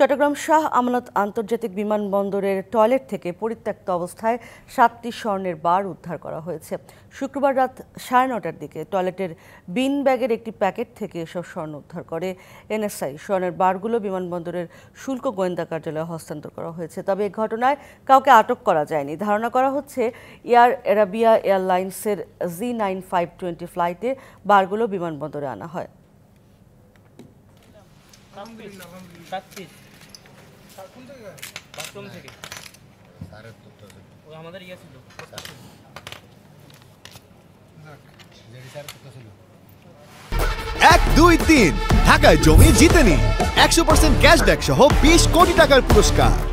চট্টগ্রাম শাহ আমানত আন্তর্জাতিক বিমানবন্দরের টয়লেট থেকে পরিত্যক্ত অবস্থায় সাতটি স্বর্ণের বার উদ্ধার করা হয়েছে শুক্রবার রাত সাড়ে নটার দিকে টয়লেটের বিন ব্যাগের একটি প্যাকেট থেকে এসব স্বর্ণ উদ্ধার করে এনএসআই স্বর্ণের বারগুলো বিমানবন্দরের শুল্ক গোয়েন্দা কার্যালয়ে হস্তান্তর করা হয়েছে তবে এই ঘটনায় কাউকে আটক করা যায়নি ধারণা করা হচ্ছে এয়ার অ্যারাবিয়া এয়ারলাইন্সের জি নাইন ফাইভ টোয়েন্টি ফ্লাইটে বারগুলো বিমানবন্দরে আনা হয় ইয়ে এক দুই তিন ঢাকায় জমি জিতেনি একশো পার্সেন্ট ক্যাশব্যাক সহ বিশ কোটি টাকার পুরস্কার